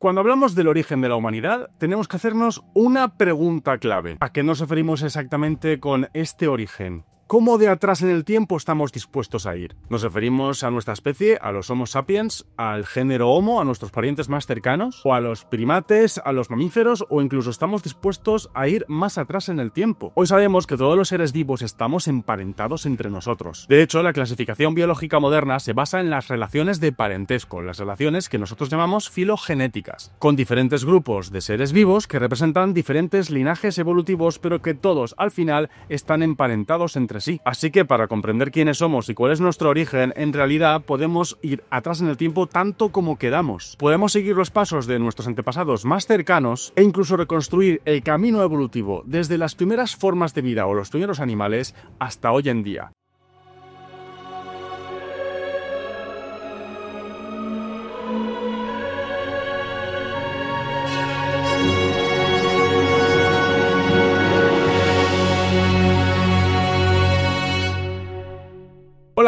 Cuando hablamos del origen de la humanidad, tenemos que hacernos una pregunta clave. ¿A qué nos referimos exactamente con este origen? ¿Cómo de atrás en el tiempo estamos dispuestos a ir? Nos referimos a nuestra especie, a los Homo sapiens, al género Homo, a nuestros parientes más cercanos, o a los primates, a los mamíferos, o incluso estamos dispuestos a ir más atrás en el tiempo. Hoy sabemos que todos los seres vivos estamos emparentados entre nosotros. De hecho, la clasificación biológica moderna se basa en las relaciones de parentesco, las relaciones que nosotros llamamos filogenéticas, con diferentes grupos de seres vivos que representan diferentes linajes evolutivos, pero que todos al final están emparentados entre Así que para comprender quiénes somos y cuál es nuestro origen, en realidad podemos ir atrás en el tiempo tanto como queramos. Podemos seguir los pasos de nuestros antepasados más cercanos e incluso reconstruir el camino evolutivo desde las primeras formas de vida o los primeros animales hasta hoy en día.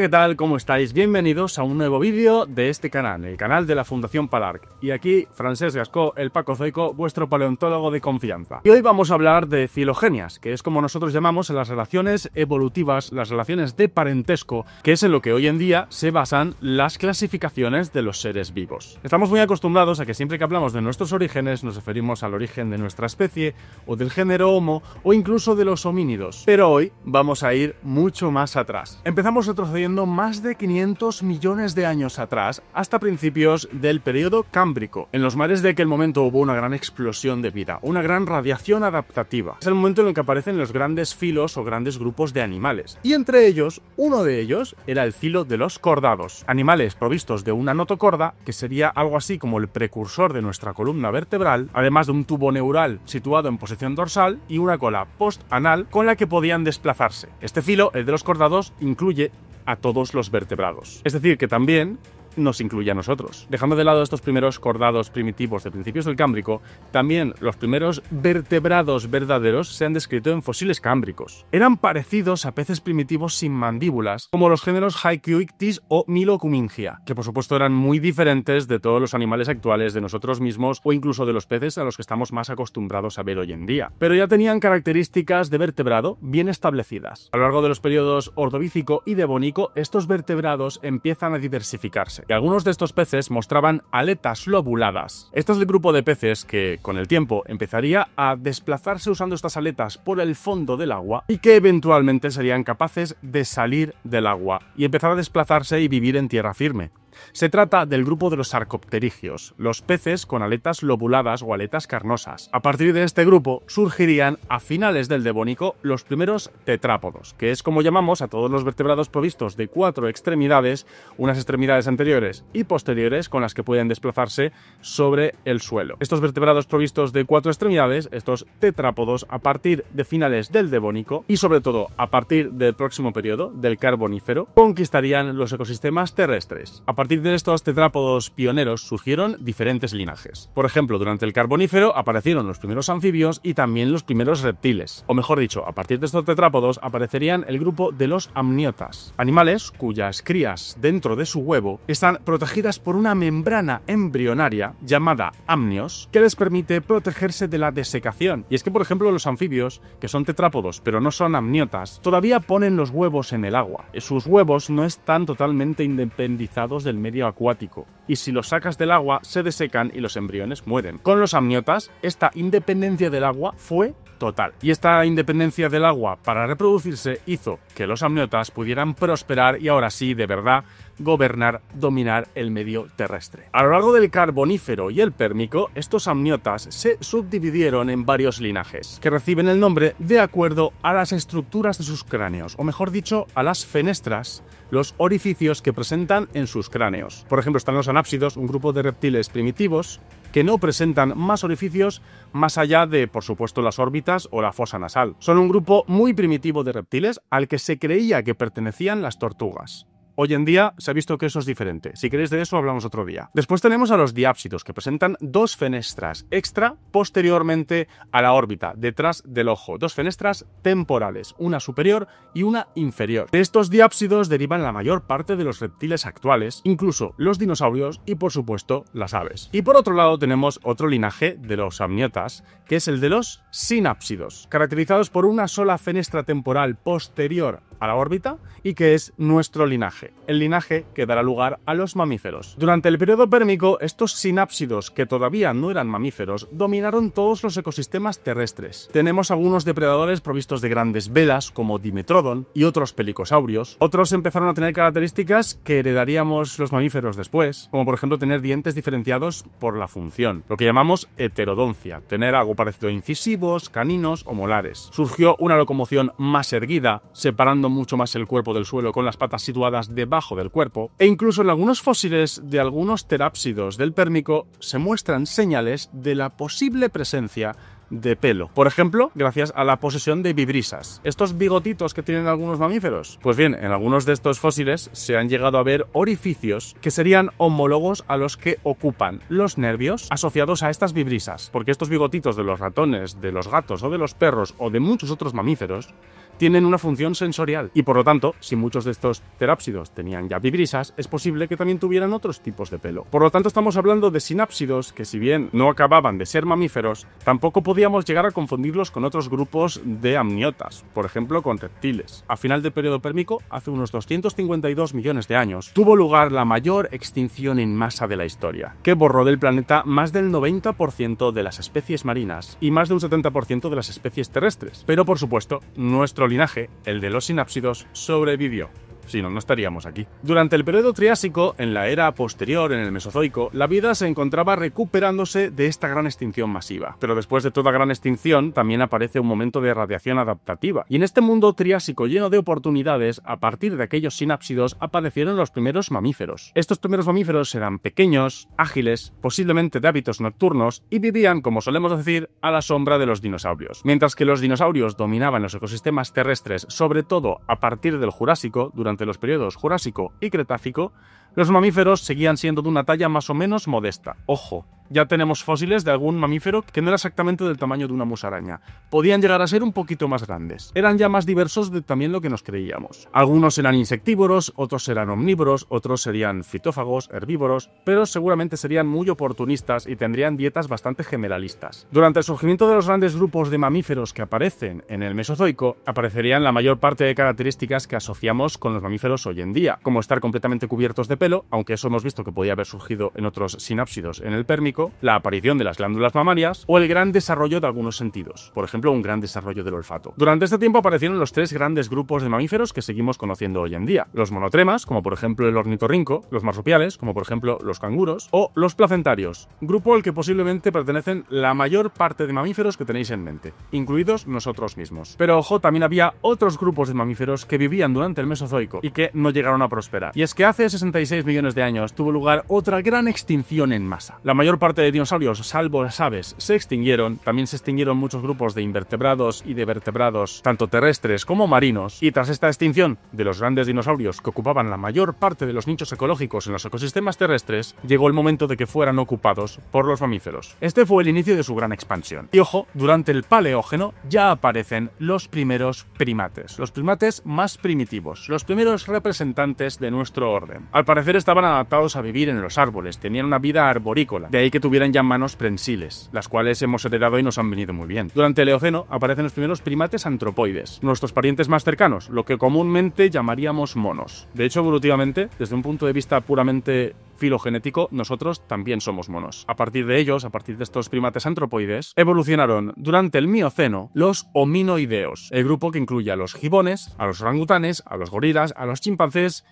¿qué tal? ¿Cómo estáis? Bienvenidos a un nuevo vídeo de este canal, el canal de la Fundación Palarc. Y aquí, Francés Gascó, el Paco Zoico, vuestro paleontólogo de confianza. Y hoy vamos a hablar de filogenias, que es como nosotros llamamos las relaciones evolutivas, las relaciones de parentesco, que es en lo que hoy en día se basan las clasificaciones de los seres vivos. Estamos muy acostumbrados a que siempre que hablamos de nuestros orígenes nos referimos al origen de nuestra especie, o del género Homo, o incluso de los homínidos. Pero hoy vamos a ir mucho más atrás. Empezamos día más de 500 millones de años atrás, hasta principios del periodo Cámbrico. En los mares de aquel momento hubo una gran explosión de vida, una gran radiación adaptativa. Es el momento en el que aparecen los grandes filos o grandes grupos de animales. Y entre ellos, uno de ellos era el filo de los cordados, animales provistos de una notocorda, que sería algo así como el precursor de nuestra columna vertebral, además de un tubo neural situado en posición dorsal y una cola postanal con la que podían desplazarse. Este filo, el de los cordados, incluye a todos los vertebrados. Es decir, que también nos incluye a nosotros. Dejando de lado estos primeros cordados primitivos de principios del Cámbrico, también los primeros vertebrados verdaderos se han descrito en fósiles cámbricos. Eran parecidos a peces primitivos sin mandíbulas, como los géneros Haikyuictis o Milocumingia, que por supuesto eran muy diferentes de todos los animales actuales, de nosotros mismos o incluso de los peces a los que estamos más acostumbrados a ver hoy en día. Pero ya tenían características de vertebrado bien establecidas. A lo largo de los periodos ordovícico y devónico, estos vertebrados empiezan a diversificarse. Y algunos de estos peces mostraban aletas lobuladas. Este es el grupo de peces que, con el tiempo, empezaría a desplazarse usando estas aletas por el fondo del agua y que eventualmente serían capaces de salir del agua y empezar a desplazarse y vivir en tierra firme. Se trata del grupo de los sarcopterigios, los peces con aletas lobuladas o aletas carnosas. A partir de este grupo surgirían a finales del Devónico los primeros tetrápodos, que es como llamamos a todos los vertebrados provistos de cuatro extremidades, unas extremidades anteriores y posteriores con las que pueden desplazarse sobre el suelo. Estos vertebrados provistos de cuatro extremidades, estos tetrápodos, a partir de finales del Devónico y sobre todo a partir del próximo periodo, del Carbonífero, conquistarían los ecosistemas terrestres partir de estos tetrápodos pioneros surgieron diferentes linajes. Por ejemplo, durante el Carbonífero aparecieron los primeros anfibios y también los primeros reptiles. O mejor dicho, a partir de estos tetrápodos aparecerían el grupo de los amniotas, animales cuyas crías dentro de su huevo están protegidas por una membrana embrionaria llamada amnios que les permite protegerse de la desecación. Y es que, por ejemplo, los anfibios, que son tetrápodos pero no son amniotas, todavía ponen los huevos en el agua. Sus huevos no están totalmente independizados del medio acuático, y si los sacas del agua se desecan y los embriones mueren. Con los amniotas, esta independencia del agua fue total. Y esta independencia del agua para reproducirse hizo que los amniotas pudieran prosperar y ahora sí, de verdad, gobernar, dominar el medio terrestre. A lo largo del Carbonífero y el Pérmico, estos amniotas se subdividieron en varios linajes, que reciben el nombre de acuerdo a las estructuras de sus cráneos, o mejor dicho, a las fenestras, los orificios que presentan en sus cráneos. Por ejemplo, están los anápsidos, un grupo de reptiles primitivos que no presentan más orificios más allá de, por supuesto, las órbitas o la fosa nasal. Son un grupo muy primitivo de reptiles al que se creía que pertenecían las tortugas. Hoy en día se ha visto que eso es diferente. Si queréis de eso, hablamos otro día. Después tenemos a los diápsidos, que presentan dos fenestras extra posteriormente a la órbita, detrás del ojo. Dos fenestras temporales, una superior y una inferior. De estos diápsidos derivan la mayor parte de los reptiles actuales, incluso los dinosaurios y, por supuesto, las aves. Y por otro lado tenemos otro linaje de los amniotas, que es el de los sinápsidos, caracterizados por una sola fenestra temporal posterior a la órbita y que es nuestro linaje el linaje que dará lugar a los mamíferos. Durante el periodo pérmico, estos sinápsidos, que todavía no eran mamíferos, dominaron todos los ecosistemas terrestres. Tenemos algunos depredadores provistos de grandes velas, como Dimetrodon y otros pelicosaurios. Otros empezaron a tener características que heredaríamos los mamíferos después, como por ejemplo tener dientes diferenciados por la función, lo que llamamos heterodoncia, tener algo parecido a incisivos, caninos o molares. Surgió una locomoción más erguida, separando mucho más el cuerpo del suelo con las patas situadas debajo del cuerpo, e incluso en algunos fósiles de algunos terápsidos del Pérmico se muestran señales de la posible presencia de pelo. Por ejemplo, gracias a la posesión de vibrisas. Estos bigotitos que tienen algunos mamíferos. Pues bien, en algunos de estos fósiles se han llegado a ver orificios que serían homólogos a los que ocupan los nervios asociados a estas vibrisas. Porque estos bigotitos de los ratones, de los gatos o de los perros o de muchos otros mamíferos tienen una función sensorial y por lo tanto, si muchos de estos terápsidos tenían ya vibrisas, es posible que también tuvieran otros tipos de pelo. Por lo tanto, estamos hablando de sinápsidos que si bien no acababan de ser mamíferos, tampoco podíamos llegar a confundirlos con otros grupos de amniotas, por ejemplo con reptiles. A final del periodo pérmico, hace unos 252 millones de años, tuvo lugar la mayor extinción en masa de la historia, que borró del planeta más del 90% de las especies marinas y más de un 70% de las especies terrestres. Pero por supuesto, nuestro linaje, el de los sinápsidos, sobrevivió si no, no estaríamos aquí. Durante el periodo Triásico, en la era posterior, en el Mesozoico, la vida se encontraba recuperándose de esta gran extinción masiva. Pero después de toda gran extinción, también aparece un momento de radiación adaptativa. Y en este mundo Triásico lleno de oportunidades, a partir de aquellos sinápsidos aparecieron los primeros mamíferos. Estos primeros mamíferos eran pequeños, ágiles, posiblemente de hábitos nocturnos, y vivían, como solemos decir, a la sombra de los dinosaurios. Mientras que los dinosaurios dominaban los ecosistemas terrestres, sobre todo a partir del Jurásico, durante durante los periodos Jurásico y Cretácico los mamíferos seguían siendo de una talla más o menos modesta. Ojo, ya tenemos fósiles de algún mamífero que no era exactamente del tamaño de una musaraña. Podían llegar a ser un poquito más grandes. Eran ya más diversos de también lo que nos creíamos. Algunos eran insectívoros, otros eran omnívoros, otros serían fitófagos, herbívoros, pero seguramente serían muy oportunistas y tendrían dietas bastante generalistas. Durante el surgimiento de los grandes grupos de mamíferos que aparecen en el Mesozoico, aparecerían la mayor parte de características que asociamos con los mamíferos hoy en día, como estar completamente cubiertos de pelo, aunque eso hemos visto que podía haber surgido en otros sinápsidos en el pérmico, la aparición de las glándulas mamarias o el gran desarrollo de algunos sentidos, por ejemplo, un gran desarrollo del olfato. Durante este tiempo aparecieron los tres grandes grupos de mamíferos que seguimos conociendo hoy en día: los monotremas, como por ejemplo el ornitorrinco, los marsupiales, como por ejemplo los canguros, o los placentarios, grupo al que posiblemente pertenecen la mayor parte de mamíferos que tenéis en mente, incluidos nosotros mismos. Pero ojo, también había otros grupos de mamíferos que vivían durante el Mesozoico y que no llegaron a prosperar. Y es que hace 66 millones de años tuvo lugar otra gran extinción en masa. La mayor parte de dinosaurios, salvo las aves, se extinguieron, también se extinguieron muchos grupos de invertebrados y de vertebrados, tanto terrestres como marinos, y tras esta extinción de los grandes dinosaurios que ocupaban la mayor parte de los nichos ecológicos en los ecosistemas terrestres, llegó el momento de que fueran ocupados por los mamíferos. Este fue el inicio de su gran expansión. Y ojo, durante el Paleógeno ya aparecen los primeros primates, los primates más primitivos, los primeros representantes de nuestro orden. Al parecer estaban adaptados a vivir en los árboles, tenían una vida arborícola, de ahí que tuvieran ya manos prensiles, las cuales hemos heredado y nos han venido muy bien. Durante el Eoceno aparecen los primeros primates antropoides, nuestros parientes más cercanos, lo que comúnmente llamaríamos monos. De hecho, evolutivamente, desde un punto de vista puramente filogenético, nosotros también somos monos. A partir de ellos, a partir de estos primates antropoides, evolucionaron durante el Mioceno los hominoideos, el grupo que incluye a los gibones, a los orangutanes, a los gorilas, a los chimpancés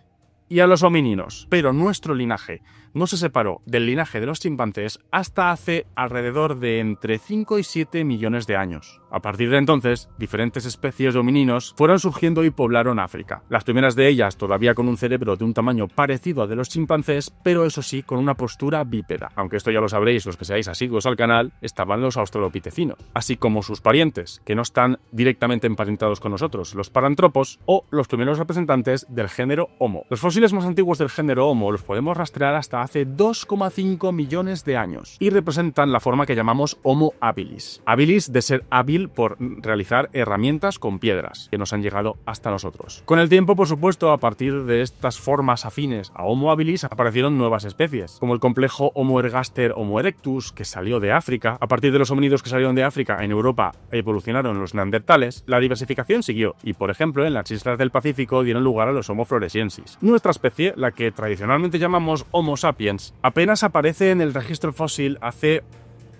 y a los homininos, Pero nuestro linaje no se separó del linaje de los chimpancés hasta hace alrededor de entre 5 y 7 millones de años. A partir de entonces, diferentes especies de homininos fueron surgiendo y poblaron África. Las primeras de ellas todavía con un cerebro de un tamaño parecido al de los chimpancés, pero eso sí con una postura bípeda. Aunque esto ya lo sabréis los que seáis asiduos al canal, estaban los australopitecinos, así como sus parientes, que no están directamente emparentados con nosotros, los parantropos o los primeros representantes del género Homo. Los los fósiles más antiguos del género Homo los podemos rastrear hasta hace 2,5 millones de años y representan la forma que llamamos Homo habilis. Habilis de ser hábil por realizar herramientas con piedras que nos han llegado hasta nosotros. Con el tiempo, por supuesto, a partir de estas formas afines a Homo habilis aparecieron nuevas especies, como el complejo Homo ergaster Homo erectus que salió de África. A partir de los hominidos que salieron de África en Europa evolucionaron los neandertales, la diversificación siguió y, por ejemplo, en las islas del Pacífico dieron lugar a los Homo floresiensis otra especie, la que tradicionalmente llamamos Homo sapiens, apenas aparece en el registro fósil hace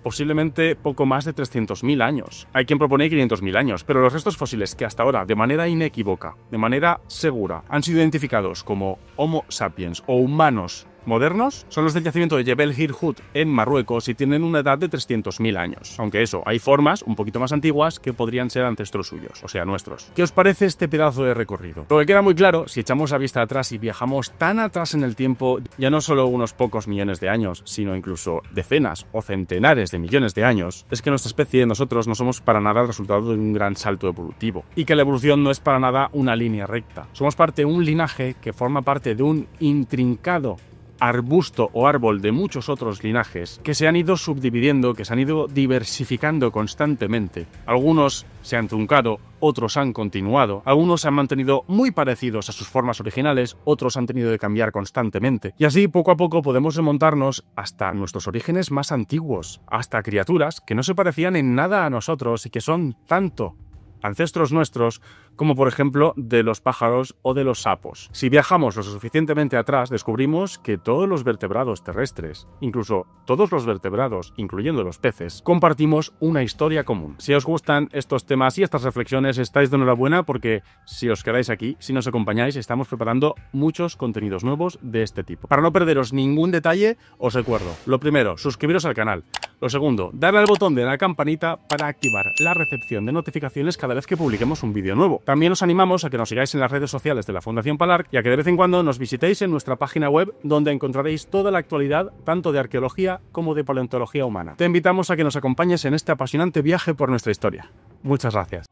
posiblemente poco más de 300.000 años. Hay quien propone 500.000 años, pero los restos fósiles que hasta ahora, de manera inequívoca, de manera segura, han sido identificados como Homo sapiens o humanos modernos son los del yacimiento de Jebel Hirhut en Marruecos y tienen una edad de 300.000 años. Aunque eso, hay formas un poquito más antiguas que podrían ser ancestros suyos, o sea, nuestros. ¿Qué os parece este pedazo de recorrido? Lo que queda muy claro, si echamos la vista atrás y viajamos tan atrás en el tiempo, ya no solo unos pocos millones de años, sino incluso decenas o centenares de millones de años, es que nuestra especie nosotros no somos para nada el resultado de un gran salto evolutivo y que la evolución no es para nada una línea recta. Somos parte de un linaje que forma parte de un intrincado arbusto o árbol de muchos otros linajes que se han ido subdividiendo, que se han ido diversificando constantemente. Algunos se han truncado, otros han continuado, algunos se han mantenido muy parecidos a sus formas originales, otros han tenido que cambiar constantemente. Y así poco a poco podemos remontarnos hasta nuestros orígenes más antiguos, hasta criaturas que no se parecían en nada a nosotros y que son tanto ancestros nuestros como por ejemplo de los pájaros o de los sapos. Si viajamos lo suficientemente atrás, descubrimos que todos los vertebrados terrestres, incluso todos los vertebrados, incluyendo los peces, compartimos una historia común. Si os gustan estos temas y estas reflexiones, estáis de enhorabuena porque si os quedáis aquí, si nos acompañáis, estamos preparando muchos contenidos nuevos de este tipo. Para no perderos ningún detalle, os recuerdo, lo primero, suscribiros al canal. Lo segundo, darle al botón de la campanita para activar la recepción de notificaciones cada vez que publiquemos un vídeo nuevo. También os animamos a que nos sigáis en las redes sociales de la Fundación Palarc y a que de vez en cuando nos visitéis en nuestra página web donde encontraréis toda la actualidad tanto de arqueología como de paleontología humana. Te invitamos a que nos acompañes en este apasionante viaje por nuestra historia. Muchas gracias.